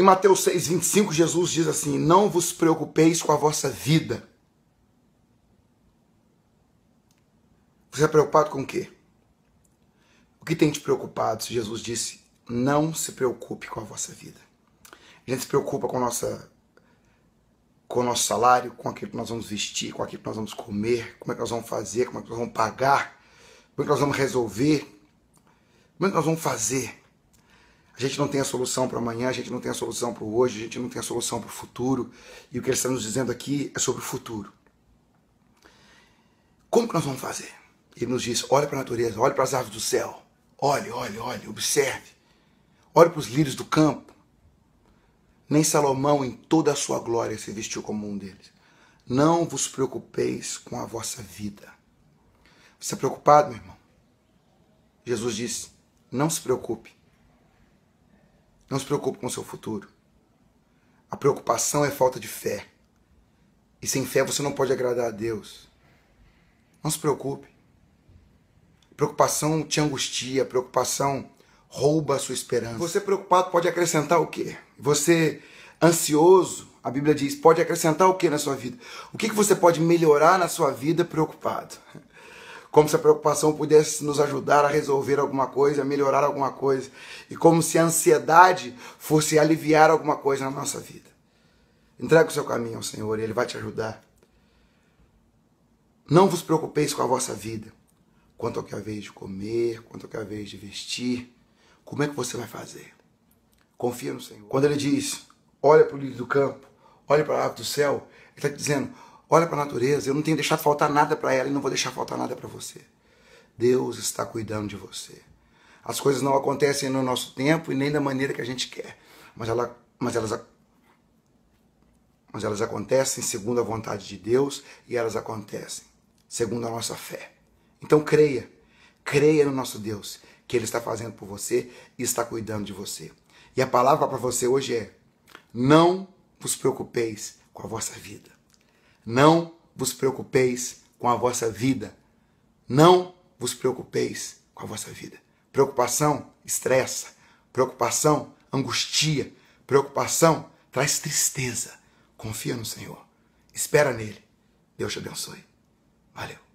Em Mateus 6,25, Jesus diz assim: Não vos preocupeis com a vossa vida. Você é preocupado com o quê? O que tem te preocupado? Se Jesus disse: Não se preocupe com a vossa vida. A gente se preocupa com, nossa, com o nosso salário, com aquilo que nós vamos vestir, com aquilo que nós vamos comer, como é que nós vamos fazer, como é que nós vamos pagar, como é que nós vamos resolver, como é que nós vamos fazer. A gente não tem a solução para amanhã, a gente não tem a solução para hoje, a gente não tem a solução para o futuro. E o que eles estão nos dizendo aqui é sobre o futuro. Como que nós vamos fazer? Ele nos diz: olha para a natureza, olha para as árvores do céu, olhe, olhe, olhe, observe, olhe para os lírios do campo. Nem Salomão, em toda a sua glória, se vestiu como um deles. Não vos preocupeis com a vossa vida. Você é preocupado, meu irmão? Jesus disse: não se preocupe não se preocupe com o seu futuro. A preocupação é falta de fé. E sem fé você não pode agradar a Deus. Não se preocupe. preocupação te angustia, preocupação rouba a sua esperança. Você preocupado pode acrescentar o quê? Você ansioso, a Bíblia diz, pode acrescentar o quê na sua vida? O que, que você pode melhorar na sua vida preocupado? como se a preocupação pudesse nos ajudar a resolver alguma coisa, a melhorar alguma coisa, e como se a ansiedade fosse aliviar alguma coisa na nossa vida. Entrega o seu caminho ao Senhor e Ele vai te ajudar. Não vos preocupeis com a vossa vida, quanto ao que haveis de comer, quanto ao que haveis de vestir, como é que você vai fazer? Confia no Senhor. Quando Ele diz, olha para o lírio do campo, olha para a ave do céu, Ele está dizendo, Olha para a natureza, eu não tenho deixado faltar nada para ela e não vou deixar faltar nada para você. Deus está cuidando de você. As coisas não acontecem no nosso tempo e nem da maneira que a gente quer, mas, ela, mas, elas, mas elas acontecem segundo a vontade de Deus e elas acontecem segundo a nossa fé. Então creia, creia no nosso Deus, que Ele está fazendo por você e está cuidando de você. E a palavra para você hoje é: não vos preocupeis com a vossa vida não vos preocupeis com a vossa vida. Não vos preocupeis com a vossa vida. Preocupação estressa, preocupação angustia, preocupação traz tristeza. Confia no Senhor. Espera nele. Deus te abençoe. Valeu.